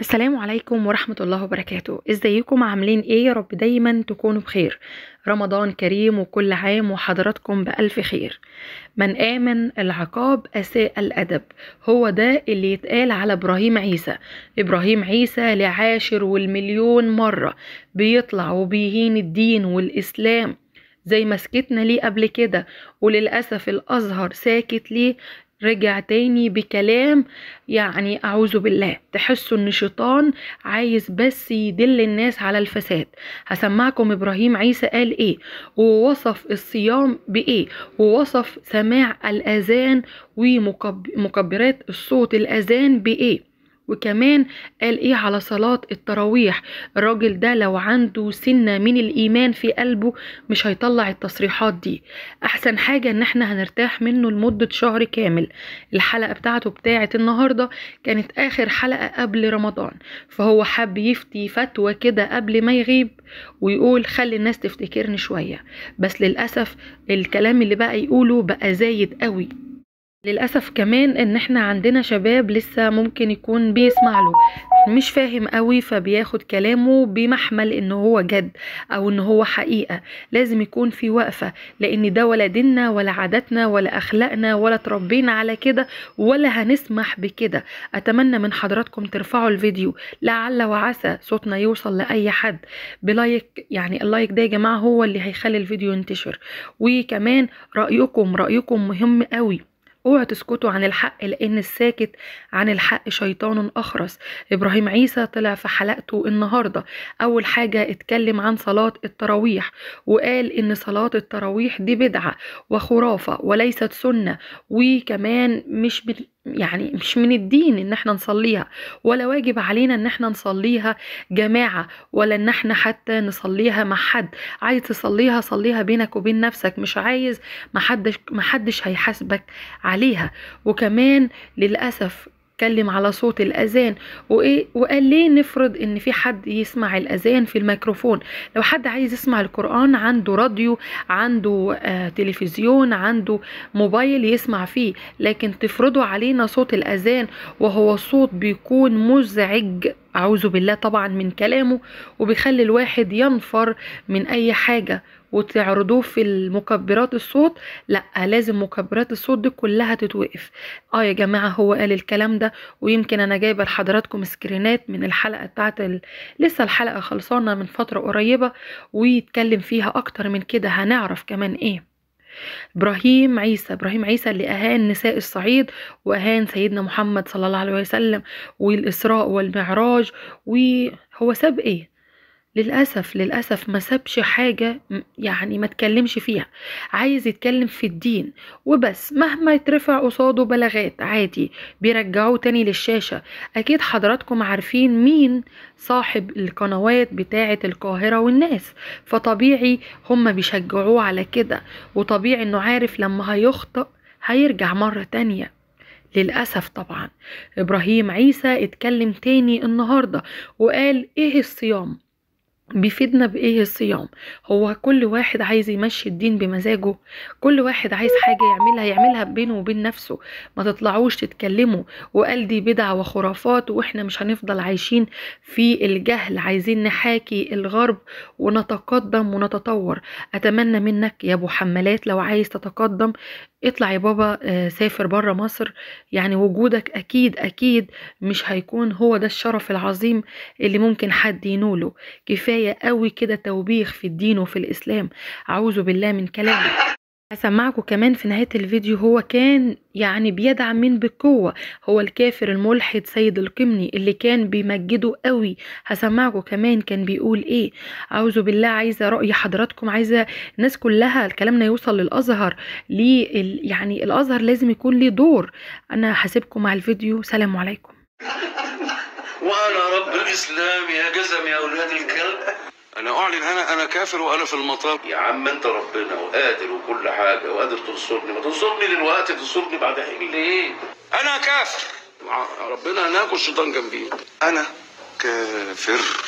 السلام عليكم ورحمة الله وبركاته ازيكم عاملين ايه يا رب دايما تكونوا بخير رمضان كريم وكل عام وحضراتكم بألف خير من آمن العقاب أساء الأدب هو ده اللي يتقال على إبراهيم عيسى إبراهيم عيسى لعاشر والمليون مرة بيطلع وبيهين الدين والإسلام زي ما سكتنا ليه قبل كده وللأسف الأزهر ساكت ليه رجع تاني بكلام يعني اعوذ بالله تحسوا ان شيطان عايز بس يدل الناس على الفساد هسمعكم ابراهيم عيسى قال ايه ووصف الصيام بايه ووصف سماع الاذان ومكبرات الصوت الاذان بايه وكمان قال ايه على صلاة التراويح الراجل ده لو عنده سنة من الايمان في قلبه مش هيطلع التصريحات دي احسن حاجة ان احنا هنرتاح منه لمدة شهر كامل الحلقة بتاعته بتاعة النهاردة كانت اخر حلقة قبل رمضان فهو حب يفتي فتوى كده قبل ما يغيب ويقول خلي الناس تفتكرني شوية بس للأسف الكلام اللي بقى يقوله بقى زايد قوي للأسف كمان ان احنا عندنا شباب لسه ممكن يكون بيسمع له مش فاهم قوي فبياخد كلامه بمحمل ان هو جد او ان هو حقيقة لازم يكون في وقفة لان ده ولا ديننا ولا عاداتنا ولا اخلاقنا ولا تربينا على كده ولا هنسمح بكده اتمنى من حضراتكم ترفعوا الفيديو لعل وعسى صوتنا يوصل لاي حد بلايك يعني اللايك ده يا جماعة هو اللي هيخلي الفيديو ينتشر وكمان رأيكم رأيكم مهم قوي اوعوا تسكتوا عن الحق لان الساكت عن الحق شيطان اخرس ابراهيم عيسى طلع في حلقته النهارده اول حاجه اتكلم عن صلاه التراويح وقال ان صلاه التراويح دي بدعه وخرافه وليست سنه وكمان مش يعني مش من الدين ان احنا نصليها ولا واجب علينا ان احنا نصليها جماعة ولا ان احنا حتى نصليها مع حد عايز تصليها صليها بينك وبين نفسك مش عايز محدش, محدش هيحاسبك عليها وكمان للأسف اتكلم على صوت الاذان وايه وقال ليه نفرض ان في حد يسمع الاذان في الميكروفون لو حد عايز يسمع القران عنده راديو عنده آه تلفزيون عنده موبايل يسمع فيه لكن تفرضوا علينا صوت الاذان وهو صوت بيكون مزعج أعوذ بالله طبعا من كلامه وبيخلي الواحد ينفر من أي حاجة وتعرضوه في المكبرات الصوت لا لازم مكبرات الصوت دي كلها تتوقف اه يا جماعه هو قال الكلام ده ويمكن انا جايبه لحضراتكم سكرينات من الحلقه بتاعت ال... لسه الحلقه خلصانه من فتره قريبه ويتكلم فيها اكتر من كده هنعرف كمان ايه ابراهيم عيسى ابراهيم عيسى اللي اهان نساء الصعيد واهان سيدنا محمد صلى الله عليه وسلم والاسراء والمعراج وهو ساب ايه للأسف للأسف ما سابش حاجة يعني ما تكلمش فيها عايز يتكلم في الدين وبس مهما يترفع قصاده بلاغات عادي بيرجعوه تاني للشاشة أكيد حضراتكم عارفين مين صاحب القنوات بتاعة القاهرة والناس فطبيعي هم بيشجعوه على كده وطبيعي انه عارف لما هيخطأ هيرجع مرة تانية للأسف طبعا إبراهيم عيسى اتكلم تاني النهاردة وقال إيه الصيام بيفيدنا بايه الصيام هو كل واحد عايز يمشي الدين بمزاجه كل واحد عايز حاجة يعملها يعملها بينه وبين نفسه ما تطلعوش تتكلموا وقال دي بدع وخرافات واحنا مش هنفضل عايشين في الجهل عايزين نحاكي الغرب ونتقدم ونتطور اتمنى منك يا ابو حمالات لو عايز تتقدم اطلع يا بابا آه، سافر بره مصر يعني وجودك اكيد اكيد مش هيكون هو ده الشرف العظيم اللي ممكن حد ينوله كفايه بداية قوي كده توبيخ في الدين وفي الإسلام أعوذ بالله من كلامه هسمعكم كمان في نهاية الفيديو هو كان يعني بيدعم مين بقوة هو الكافر الملحد سيد القمني اللي كان بيمجده قوي هسمعكم كمان كان بيقول ايه اعوذ بالله عايزة رأي حضراتكم عايزة الناس كلها الكلامنا يوصل للأزهر ليه يعني الأزهر لازم يكون ليه دور انا هسيبكم مع الفيديو سلام عليكم وانا رب الاسلام يا جزم يا اولاد الكلب انا اعلن انا انا كافر وانا في المطار يا عم انت ربنا وقادر وكل حاجه وقادر تنصرني ما تنصرني دلوقتي تنصرني بعد حين ليه انا كافر ربنا هناك والشيطان جنبي انا كافر